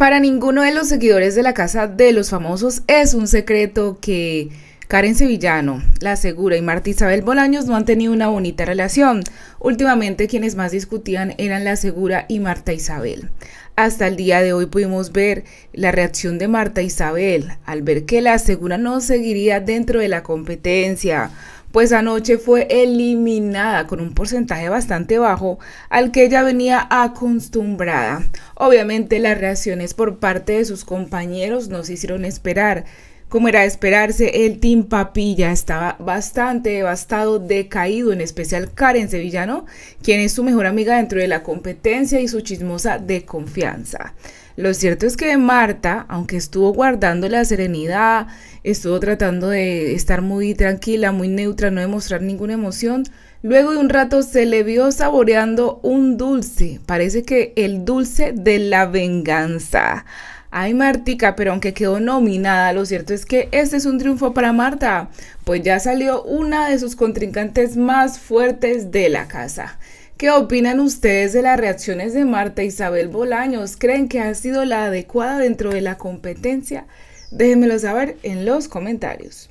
Para ninguno de los seguidores de la Casa de los Famosos es un secreto que Karen Sevillano, La Segura y Marta Isabel Bolaños no han tenido una bonita relación. Últimamente quienes más discutían eran La Segura y Marta Isabel. Hasta el día de hoy pudimos ver la reacción de Marta Isabel al ver que La Segura no seguiría dentro de la competencia pues anoche fue eliminada con un porcentaje bastante bajo al que ella venía acostumbrada. Obviamente las reacciones por parte de sus compañeros nos hicieron esperar. Como era de esperarse, el Team Papilla estaba bastante devastado, decaído, en especial Karen Sevillano, quien es su mejor amiga dentro de la competencia y su chismosa de confianza. Lo cierto es que Marta, aunque estuvo guardando la serenidad, estuvo tratando de estar muy tranquila, muy neutra, no demostrar ninguna emoción, luego de un rato se le vio saboreando un dulce, parece que el dulce de la venganza. Ay, Martica, pero aunque quedó nominada, lo cierto es que este es un triunfo para Marta, pues ya salió una de sus contrincantes más fuertes de la casa. ¿Qué opinan ustedes de las reacciones de Marta Isabel Bolaños? ¿Creen que ha sido la adecuada dentro de la competencia? Déjenmelo saber en los comentarios.